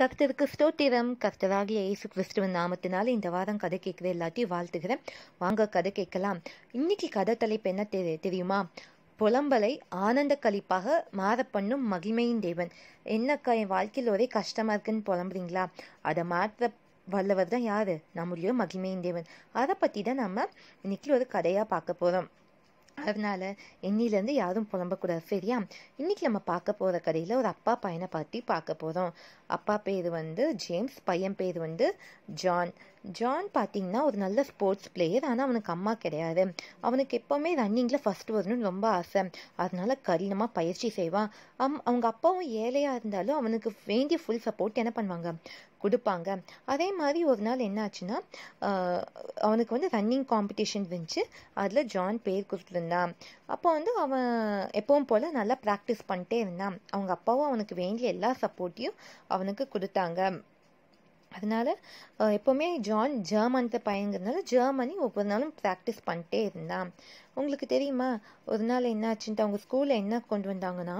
கர்த்தருக்கு ஸ்தோத்திரம் கர்த்தராகிய இயேசு கிறிஸ்துவின் நாமத்தினால இந்த வாரம் கதை கேட்குற எல்லாத்தையும் வாழ்த்துகிறேன் வாங்க கதை கேட்கலாம் இன்னைக்கு கதை தலைப்பு என்ன தெரியுமா புலம்பலை ஆனந்த கழிப்பாக மாற பண்ணும் மகிமையின் தேவன் என்னக்கா என் வாழ்க்கையில் ஒரே கஷ்டமா இருக்குன்னு புலம்புறீங்களா அதை மாற்ற வல்லவர் தான் யாரு நம்முடைய மகிமையின் தேவன் அதை பற்றி தான் நம்ம இன்னைக்கு ஒரு கதையா பார்க்க போகிறோம் அதனால என்னிலேருந்து யாரும் புலம்பக்கூடாது சரியா இன்னைக்கு நம்ம பார்க்க போகிற கதையில் ஒரு அப்பா பையனை பற்றி பார்க்க போகிறோம் அப்பா பேர் வந்து ஜேம்ஸ் பையன் பேர் வந்து ஜான் ஜான் பார்த்தீங்கன்னா ஒரு நல்ல ஸ்போர்ட்ஸ் பிளேயர் ஆனால் அவனுக்கு அம்மா கிடையாது அவனுக்கு எப்போவுமே ரன்னிங்கில் ஃபஸ்ட்டு வரணும்னு ரொம்ப ஆசை அதனால கடினமாக பயிற்சி செய்வான் அம் அவங்க அப்பாவும் ஏழையாக இருந்தாலும் அவனுக்கு வேண்டிய ஃபுல் சப்போர்ட் என்ன பண்ணுவாங்க கொடுப்பாங்க அதே மாதிரி ஒரு நாள் என்னாச்சுன்னா அவனுக்கு வந்து ரன்னிங் காம்படிஷன் இருந்துச்சு அதில் ஜான் பேர் கொடுத்துருந்தான் அப்போ வந்து அவன் எப்பவும் போல் நல்லா ப்ராக்டிஸ் பண்ணிட்டே இருந்தான் அவங்க அப்பாவும் அவனுக்கு வேண்டிய எல்லா சப்போர்ட்டையும் அவன் அவனுக்கு கொடுத்தாங்க அதனால எப்போவுமே ஜான் ஜெர்மனித்த பையங்கிறதுனால ஜெர்மனி ஒவ்வொரு நாளும் ப்ராக்டிஸ் பண்ணிட்டே இருந்தான் உங்களுக்கு தெரியுமா ஒரு நாள் என்ன ஆச்சுன்ட்டு அவங்க ஸ்கூலில் என்ன கொண்டு வந்தாங்கன்னா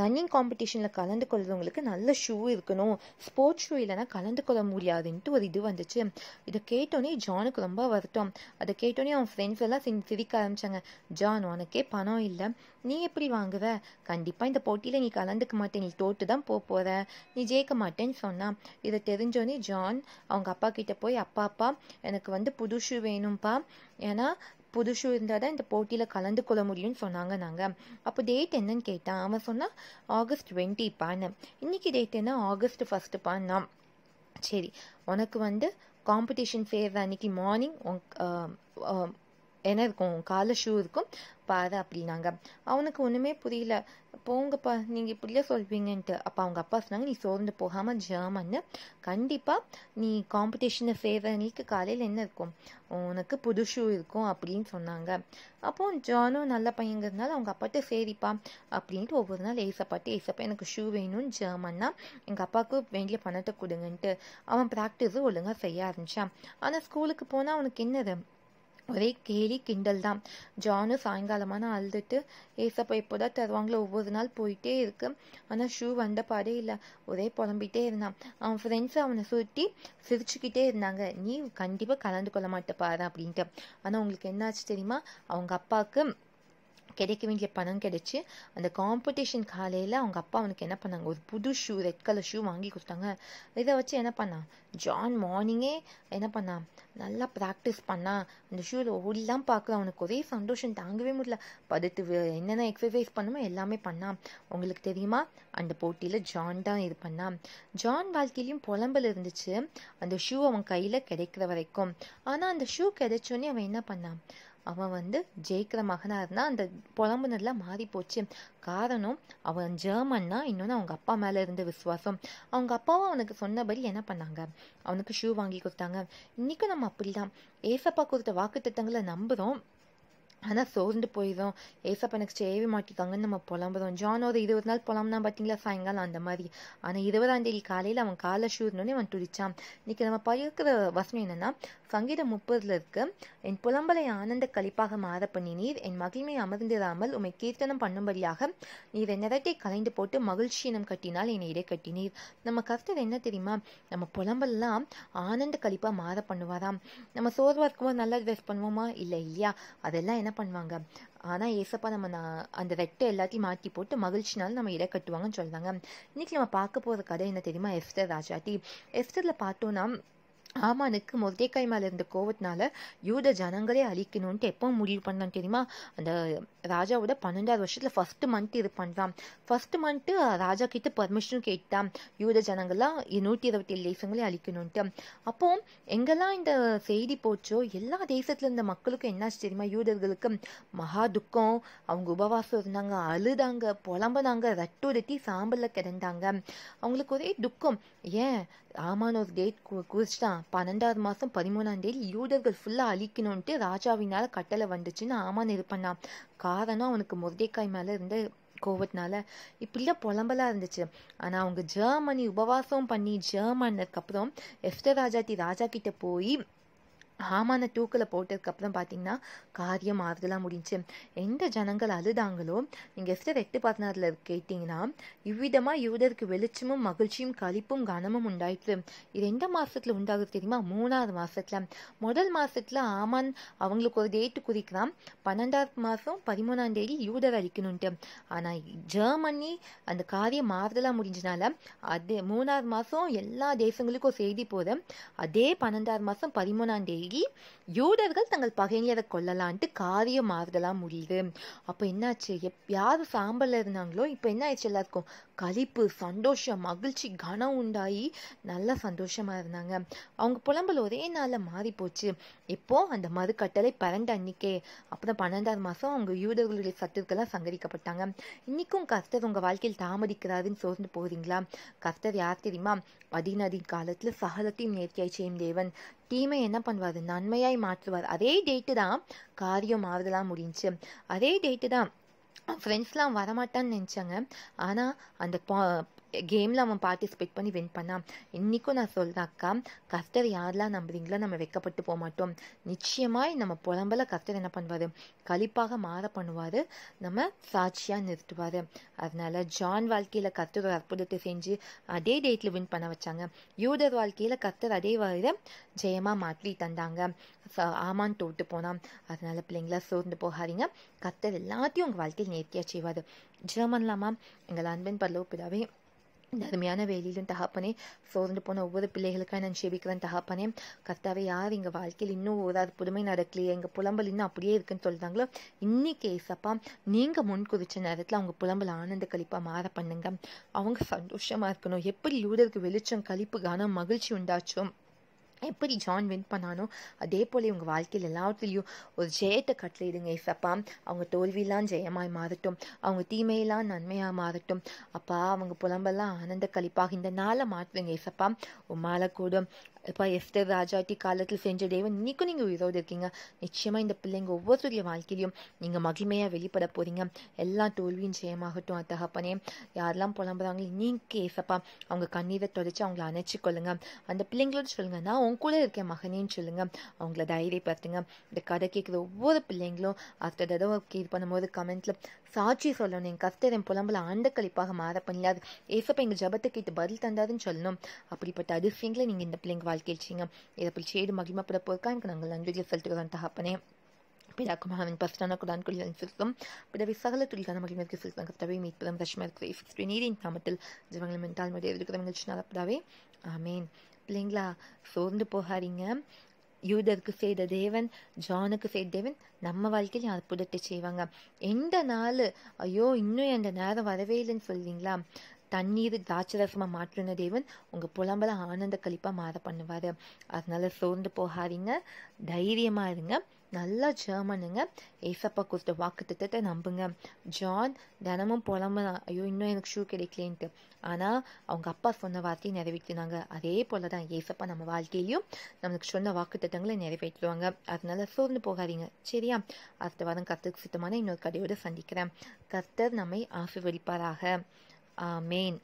ரன்னிங் காம்படிஷனில் கலந்து கொள்றவங்களுக்கு நல்ல ஷூ இருக்கணும் ஸ்போர்ட்ஸ் ஷூ இல்லைனா கலந்து கொள்ள முடியாதுன்ட்டு ஒரு இது வந்துச்சு இதை கேட்டோன்னே ஜானுக்கு ரொம்ப வருத்தம் அதை கேட்டோன்னே அவன் ஃப்ரெண்ட்ஸ் எல்லாம் சிரிக்க ஆரம்பித்தாங்க ஜான் உனக்கே பணம் இல்லை நீ எப்படி வாங்குவ கண்டிப்பாக இந்த போட்டியில் நீ கலந்துக்க மாட்டேன் நீ தோட்டு தான் போக போகிற நீ ஜெயிக்க மாட்டேன்னு சொன்னான் இதை தெரிஞ்சோன்னே ஜான் அவங்க அப்பா கிட்ட போய் அப்பா அப்பா எனக்கு வந்து புது ஷூ வேணும்ப்பா ஏன்னா புதுசு இருந்தால் தான் இந்த போட்டியில் கலந்து கொள்ள முடியும்னு சொன்னாங்க நாங்கள் அப்போ டேட் என்னன்னு கேட்டான் அவன் சொன்னான் ஆகஸ்ட் டுவெண்ட்டி டுவெண்ட்டிப்பான்னு இன்றைக்கி டேட் என்ன ஆகஸ்ட் பான்னா சரி உனக்கு வந்து காம்படிஷன் ஃபேர் அன்னைக்கு மார்னிங் என்ன இருக்கும் கால ஷூ இருக்கும் பாரு அப்படின்னாங்க அவனுக்கு ஒன்றுமே புரியல போங்கப்பா நீங்கள் இப்படியே சொல்வீங்கன்ட்டு அப்போ அவங்க அப்பா சொன்னாங்க நீ சோர்ந்து போகாமல் ஜெர்மன்னு கண்டிப்பாக நீ காம்படிஷனை செய்கிற நீக்கு காலையில் என்ன இருக்கும் உனக்கு புது ஷூ இருக்கும் அப்படின்னு சொன்னாங்க அப்போ ஜானும் நல்ல பையங்கிறதுனால அவங்க அப்பாட்ட சேரிப்பா அப்படின்ட்டு ஒவ்வொரு நாள் ஏசப்பாட்டு ஏசப்பா எனக்கு ஷூ வேணும்னு ஜெர்மன்னா எங்கள் அப்பாவுக்கு வேண்டிய பணத்தை கொடுங்கன்ட்டு அவன் ப்ராக்டிஸும் ஒழுங்காக செய்ய ஆரம்பித்தான் ஆனால் ஸ்கூலுக்கு போனால் அவனுக்கு என்னது ஒரே கேலி கிண்டல் தான் ஜானு சாயங்காலமான அழுதுட்டு ஏசப்பா எப்போதான் தருவாங்களோ ஒவ்வொரு நாள் போயிட்டே இருக்கு ஆனால் ஷூ வந்த பாடே இல்லை ஒரே புலம்பிட்டே இருந்தான் அவன் ஃப்ரெண்ட்ஸ் அவனை சுருட்டி சிரிச்சுக்கிட்டே இருந்தாங்க நீ கண்டிப்பாக கலந்து கொள்ள மாட்டேப்பாரு அப்படின்ட்டு ஆனால் உங்களுக்கு என்னாச்சு தெரியுமா அவங்க அப்பாவுக்கு கிடைக்க வேண்டிய பணம் கிடைச்சி அந்த காம்படிஷன் காலையில் அவங்க அப்பா அவனுக்கு என்ன பண்ணாங்க ஒரு புது ஷூ ரெட் கலர் ஷூ வாங்கி கொடுத்தாங்க இதை வச்சு என்ன பண்ணான் ஜான் மார்னிங்கே என்ன பண்ணான் நல்லா ப்ராக்டிஸ் பண்ணான் அந்த ஷூவில் ஓடிலாம் பார்க்குற அவனுக்கு ஒரே சந்தோஷம் தாங்கவே முடியல படுத்து என்னென்ன எக்ஸசைஸ் பண்ணுமோ எல்லாமே பண்ணான் உங்களுக்கு தெரியுமா அந்த போட்டியில் ஜான் தான் இது பண்ணான் ஜான் வாழ்க்கையிலையும் புலம்பல் இருந்துச்சு அந்த ஷூ அவன் கையில் கிடைக்கிற வரைக்கும் ஆனால் அந்த ஷூ கிடைச்சோன்னே அவன் என்ன பண்ணான் அவன் வந்து ஜெயிக்கிற மகனாக இருந்தால் அந்த புலம்புனதில் மாறி போச்சு காரணம் அவன் ஜெர்மன்னா இன்னொன்று அவங்க அப்பா மேலே இருந்த விசுவாசம் அவங்க அப்பாவும் அவனுக்கு சொன்னபடி என்ன பண்ணாங்க அவனுக்கு ஷூ வாங்கி கொடுத்தாங்க இன்றைக்கும் நம்ம அப்படி தான் ஏசப்பா கொடுத்த வாக்கு திட்டங்களை நம்புகிறோம் ஆனால் சோர்ந்து போயிடும் ஏசப்ப எனக்கு ஏவி மாட்டிக்காங்கன்னு நம்ம புலம்புறோம் ஜான் ஒரு இருபது நாள் புலம்புனா பார்த்தீங்களா சாயங்காலம் அந்த மாதிரி ஆனால் இருபதாம் தேதி காலையில் அவன் காலை ஷூர்னோடனே அவன் துடிச்சான் இன்னைக்கு நம்ம பயிருக்கிற வசனம் என்னன்னா சங்கீதம் முப்பதுல இருக்கு என் புலம்பலை ஆனந்த கழிப்பாக மாற பண்ணி நீர் என் மகிழ்மை அமர்ந்திராமல் உமை கீர்த்தனம் பண்ணும்படியாக நீர் என் நிறத்தை கலைந்து போட்டு மகிழ்ச்சி இனம் கட்டினால் என்னை இடை கட்டினீர் நம்ம கர்த்தர் என்ன தெரியுமா நம்ம புலம்பெல்லாம் ஆனந்த கழிப்பாக மாற பண்ணுவாராம் நம்ம சோர்வாக இருக்கும்போது நல்லா ட்ரெஸ் பண்ணுவோமா இல்லை இல்லையா அதெல்லாம் என்ன என்ன பண்ணுவாங்க ஆனால் ஏசப்பா நம்ம அந்த வெட்டை எல்லாத்தையும் மாற்றி போட்டு மகிழ்ச்சினாலும் நம்ம இடை கட்டுவாங்கன்னு சொல்கிறாங்க இன்றைக்கி நம்ம பார்க்க போகிற கதை என்ன தெரியுமா எஃப்தர் ராஜாட்டி எஃப்தரில் பார்த்தோன்னா ஆமானுக்கு மொர்தேக்காய் மேலே இருந்த கோவத்தினால யூத ஜனங்களே அழிக்கணும்ன்ட்டு எப்போ முடிவு பண்ணான் தெரியுமா அந்த ராஜாவோட பன்னெண்டாவது வருஷத்தில் ஃபஸ்ட்டு மந்த் இது பண்ணுறான் ஃபஸ்ட்டு மந்த்து ராஜா கிட்ட பர்மிஷன் கேட்டான் யூத ஜனங்கள்லாம் நூற்றி இருபத்தி ஏழு தேசங்களே அழிக்கணும்ன்ட்டு அப்போ எங்கெல்லாம் இந்த செய்தி போச்சோ எல்லா தேசத்தில் இருந்த மக்களுக்கும் என்னாச்சு தெரியுமா யூதர்களுக்கு மகா துக்கம் அவங்க உபவாசம் இருந்தாங்க அழுதாங்க புலம்புனாங்க ரட்டுடுத்தி சாம்பலில் கிடந்தாங்க அவங்களுக்கு ஒரே துக்கம் ஏன் ராமானோஸ் டேட் குறிச்சிட்டான் பன்னெண்டாவது மாதம் பதிமூணாம் தேதி யூதர்கள் ஃபுல்லாக அழிக்கணும்ன்ட்டு ராஜாவினால் கட்டளை வந்துச்சுன்னு ஆமான் இருப்பண்ணான் காரணம் அவனுக்கு முருடைக்காய் மேலே இருந்த கோவத்தினால இப்படிலாம் புலம்பலாக இருந்துச்சு ஆனால் அவங்க ஜெர்மனி உபவாசம் பண்ணி ஜெர்மன் அப்புறம் எஃப்டர் ராஜாத்தி ராஜா கிட்ட போய் ஆமாம் தூக்கில் போட்டதுக்கப்புறம் பார்த்தீங்கன்னா காரியம் ஆறுதலாக முடிஞ்சு எந்த ஜனங்கள் அழுதாங்களோ நீங்கள் எஸ்டர் எட்டு பதினாறில் கேட்டிங்கன்னா இவ்விதமாக யூதருக்கு வெளிச்சமும் மகிழ்ச்சியும் கழிப்பும் கனமும் உண்டாயிற்று இது எந்த மாதத்தில் உண்டாகுது தெரியுமா மூணாவது மாதத்தில் முதல் மாதத்தில் ஆமான் அவங்களுக்கு ஒரு டேட்டு குறிக்கிறான் பன்னெண்டாவது மாதம் பதிமூணாம் தேதி யூதர் அழிக்கணுன்ட்டு ஆனால் ஜெர்மனி அந்த காரியம் மாறுதலாக முடிஞ்சனால அதே மூணாவது மாதம் எல்லா தேசங்களுக்கும் செய்தி போதும் அதே பன்னெண்டாவது மாதம் பதிமூணாம் தேதி जाएगी யூதர்கள் தங்கள் பகைஞரை கொல்லலான்ட்டு காரியம் மாறுதலாம் முடியுது அப்போ என்னாச்சு எப் யார் சாம்பலில் இருந்தாங்களோ இப்போ என்ன ஆயிடுச்சு எல்லாருக்கும் கழிப்பு சந்தோஷம் மகிழ்ச்சி கனம் உண்டாகி நல்லா சந்தோஷமாக இருந்தாங்க அவங்க புலம்பல் ஒரே நாளில் மாறி போச்சு இப்போ அந்த கட்டளை பரண்ட அன்னைக்கே அப்புறம் பன்னெண்டாவது மாதம் அவங்க யூதர்களுடைய சத்துக்கெல்லாம் சங்கரிக்கப்பட்டாங்க இன்றைக்கும் கர்த்தர் உங்கள் வாழ்க்கையில் தாமதிக்கிறாருன்னு சோர்ந்து போகிறீங்களா கர்த்தர் யார் தெரியுமா அதிநதி காலத்தில் சகலத்தையும் நேர்த்தியாய் செய்யும் தேவன் தீமை என்ன பண்ணுவார் நன்மையாய் மாற்றுவார் அதே டேட்டு தான் காரியம் ஆறுதலாக முடிஞ்சு அதே டேட்டு தான் ஃப்ரெண்ட்ஸ்லாம் வரமாட்டான்னு நினச்சாங்க ஆனால் அந்த கேமில் அவன் பார்ட்டிசிபேட் பண்ணி வின் பண்ணான் இன்றைக்கும் நான் சொல்கிறேன் அக்கா கஸ்டர் யாரெல்லாம் நம்புறீங்களோ நம்ம வெக்கப்பட்டு போக மாட்டோம் நிச்சயமாக நம்ம புலம்பல கஸ்டர் என்ன பண்ணுவார் கழிப்பாக மாற பண்ணுவார் நம்ம சாட்சியாக நிறுத்துவார் அதனால் ஜான் வாழ்க்கையில் கஸ்டர் ஒரு அற்புதத்தை செஞ்சு அதே டேட்டில் வின் பண்ண வச்சாங்க யூதர் வாழ்க்கையில் கஸ்டர் அதே வார ஜெயமாக மாற்றி தந்தாங்க ஆமான் தோட்டு போனான் அதனால் பிள்ளைங்களா சோர்ந்து போகாதீங்க கஸ்டர் எல்லாத்தையும் உங்கள் வாழ்க்கையில் நேர்த்தியாக செய்வார் ஜெர்மன்லாமா எங்கள் அன்பின் பல்லவ பிதாவே நிறமையான வேலையிலும் தகப்பனே சோர்ந்து போன ஒவ்வொரு பிள்ளைகளுக்காக நான் செபிக்கிறேன் தகப்பனே கர்த்தாவே யார் எங்கள் வாழ்க்கையில் இன்னும் ஓராது புதுமை நடக்கலையே எங்கள் புலம்பல் இன்னும் அப்படியே இருக்குன்னு சொல்கிறாங்களோ இன்னைக்கு ஏசப்பா நீங்கள் முன் குறித்த நேரத்தில் அவங்க புலம்பல் ஆனந்த கழிப்பாக மாற பண்ணுங்க அவங்க சந்தோஷமாக இருக்கணும் எப்படி யூதருக்கு வெளிச்சம் கழிப்பு காணம் மகிழ்ச்சி உண்டாச்சும் எப்படி ஜான் வின் பண்ணானோ அதே போல் இவங்க வாழ்க்கையில் எல்லாத்துலேயும் ஒரு ஜெயத்தை கட்டளையிடுங்க இசப்பா அவங்க தோல்வியெல்லாம் ஜெயமாய் மாறட்டும் அவங்க தீமையெல்லாம் நன்மையாக மாறட்டும் அப்பா அவங்க புலம்பெல்லாம் ஆனந்த கழிப்பாக இந்த நாளை மாற்றுங்க இசப்பா உம்மால கூடும் இப்போ எஃப்டர் ராஜாட்டி காலத்தில் செஞ்ச தேவன் இன்னைக்கும் நீங்கள் உயிரோடு இருக்கீங்க நிச்சயமாக இந்த பிள்ளைங்க ஒவ்வொருத்தருடைய வாழ்க்கையிலையும் நீங்கள் மகிமையாக வெளிப்பட போகிறீங்க எல்லா தோல்வியும் ஜெயமாகட்டும் அத்தகப்பனே யாரெல்லாம் புலம்புறாங்களோ நீங்கள் ஏசப்பா அவங்க கண்ணீரை தொடச்சி அவங்கள அணைச்சி கொள்ளுங்க அந்த பிள்ளைங்களோட சொல்லுங்கள் நான் உங்க கூட இருக்கேன் மகனேன்னு சொல்லுங்கள் அவங்கள தைரியப்படுத்துங்க இந்த கதை கேட்குற ஒவ்வொரு பிள்ளைங்களும் அடுத்த தடவை இது பண்ணும்போது கமெண்ட்டில் சாட்சி சொல்லணும் என் கஷ்டர் என் ஆண்ட கழிப்பாக மாற பண்ணிடாது ஏசப்ப எங்கள் ஜபத்துக்கு இது பதில் தந்தாதுன்னு சொல்லணும் அப்படிப்பட்ட அதிசயங்களை நீங்கள் இந்த பிள்ளைங்க வாழ்க்கையில் செய்யுங்க இதை பிடிச்சி ஏடு மகிமைப்பட போயிருக்கா எனக்கு நாங்கள் நன்றிகள் செலுத்துகிறோம் தகப்பனே நீரின் பிள்ளைங்களா சோர்ந்து போகாதீங்க யூதருக்கு செய்த தேவன் ஜானுக்கு செய்த தேவன் நம்ம வாழ்க்கையிலையும் அற்புதத்தை செய்வாங்க எந்த நாள் ஐயோ இன்னும் எந்த நேரம் வரவே இல்லைன்னு சொல்வீங்களா தண்ணீர் திராட்சரசமாக மாற்றின தேவன் உங்கள் புலம்பல ஆனந்த கழிப்பாக மாற பண்ணுவார் அதனால் சோர்ந்து போகாதீங்க தைரியமாக இருங்க நல்லா ஜெர்மனுங்க ஏசப்பா கொடுத்த வாக்கு திட்டத்தை நம்புங்க ஜான் தினமும் புலம்புனா ஐயோ இன்னும் எனக்கு ஷூ கிடைக்கலேன்ட்டு ஆனால் அவங்க அப்பா சொன்ன வார்த்தையை நிறைவேற்றினாங்க அதே போல் தான் ஏசப்பா நம்ம வாழ்க்கையிலையும் நம்மளுக்கு சொன்ன வாக்கு திட்டங்களை நிறைவேற்றுவாங்க அதனால சோர்ந்து போகாதீங்க சரியா அடுத்த வாரம் கத்துக்கு சுத்தமான இன்னொரு கடையோடு சந்திக்கிறேன் கர்த்தர் நம்மை ஆசிர்வதிப்பாராக மெயின்